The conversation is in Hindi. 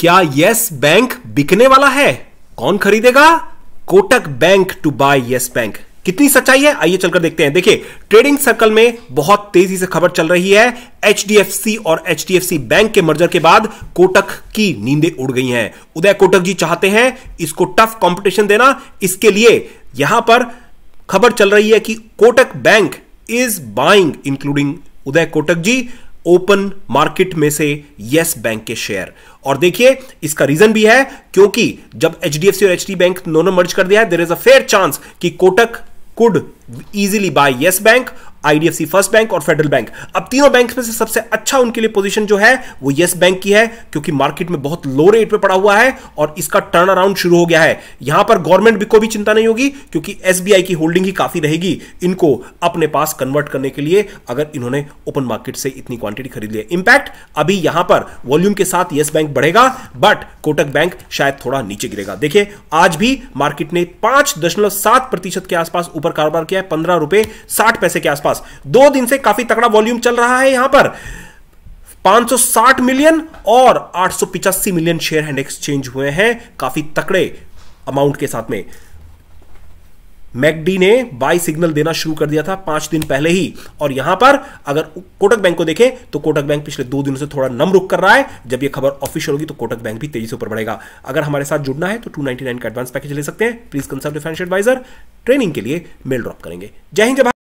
क्या यस बैंक बिकने वाला है कौन खरीदेगा Kotak bank to buy Yes bank कितनी सच्चाई है आइए चलकर देखते हैं देखिए ट्रेडिंग सर्कल में बहुत तेजी से खबर चल रही है एचडीएफसी और एचडीएफसी बैंक के मर्जर के बाद कोटक की नींदें उड़ गई हैं उदय कोटक जी चाहते हैं इसको टफ कंपटीशन देना इसके लिए यहां पर खबर चल रही है कि Kotak bank is buying including Uday Kotak ji open market में से यस बैंक के शेयर और देखिए इसका रीजन भी है क्योंकि जब एच डी एफ सी और एच डी बैंक दोनों मर्ज कर दिया है there is a fair chance कि Kotak could easily buy Yes bank IDFC first bank और फेडरल बैंक अब तीनों बैंक में से सबसे अच्छा उनके लिए पोजीशन जो है वो येस बैंक की है क्योंकि मार्केट में बहुत लो रेट पे पड़ा हुआ है और इसका टर्न अराउंड शुरू हो गया है यहां पर गवर्नमेंट को भी चिंता नहीं होगी क्योंकि एसबीआई की होल्डिंग ही काफी रहेगी इनको अपने पास कन्वर्ट करने के लिए अगर इन्होंने ओपन मार्केट से इतनी क्वांटिटी खरीद ली इंपैक्ट अभी यहां पर वॉल्यूम के साथ येस बैंक बढ़ेगा बट कोटक बैंक शायद थोड़ा नीचे गिरेगा देखिए आज भी मार्केट ने पांच दशमलव सात प्रतिशत के आसपास ऊपर कारोबार किया है पंद्रह रुपए साठ पैसे के आसपास दो दिन से काफी तगड़ा वॉल्यूम चल रहा है यहां पर 560 मिलियन और आठ मिलियन शेयर हैंड एक्सचेंज हुए हैं काफी तकड़े अमाउंट के साथ में मैकडी ने बाय सिग्नल देना शुरू कर दिया था पांच दिन पहले ही और यहां पर अगर कोटक बैंक को देखें तो कोटक बैंक पिछले दो दिनों से थोड़ा नम रुक कर रहा है जब यह खबर ऑफिशियल होगी तो कोटक बैंक भी तेजी से ऊपर बढ़ेगा अगर हमारे साथ जुड़ना है तो टू का एडवांस पैकेज ले सकते हैं please consult financial advisor training के लिए मेल ड्रॉप करेंगे जय हिंद जब